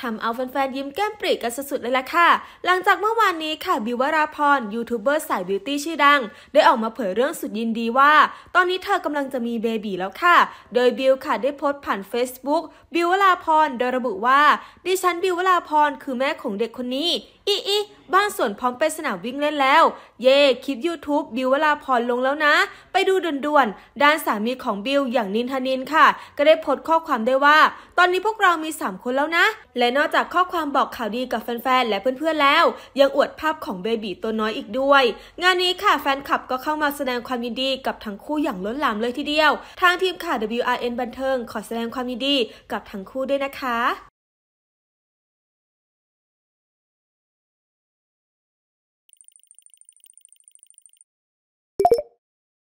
ทำเอาแฟนๆยิ้มแก้มปรีกันสุดๆเลยล่ะค่ะ หลังจากเมื่อวานนี้ค่ะ บิววราพรยูทูบเบอร์สายบิวตี้ชื่อดัง ได้ออกมาเผยเรื่องสุดยินดีว่า ตอนนี้เธอกำลังจะมีเบบีแล้วค่ะ โดยบิวค่ะได้โพสต์ผ่าน Facebook บิววราพรโดยระบุว่า ดิฉันบิววราพรคือแม่ของเด็กคนนี้อีอีบ้านส่วนพร้อมไปสนามวิ่งเล่นแล้ว เย่คลิป YouTube บิววราพรลงแล้วนะ ไปดูด่วนๆด้านสามีของบิว อย่างนินทนินค่ะ ก็ได้โพสต์ข้อความได้ว่า ตอนนี้พวกเรามี3คนแล้วนะและและนอกจากข้อความบอกข่าวดีกับแฟนๆ และเพื่อนๆ แล้ว ยังอวดภาพของเบบีตัวน้อยอีกด้วย งานนี้ค่ะแฟนคลับก็เข้ามาแสดงความยินดีกับทั้งคู่อย่างล้นหลามเลยทีเดียว ทางทีมข่าว WRN บันเทิงขอแสดงความยินดีกับทั้งคู่ด้วยนะคะ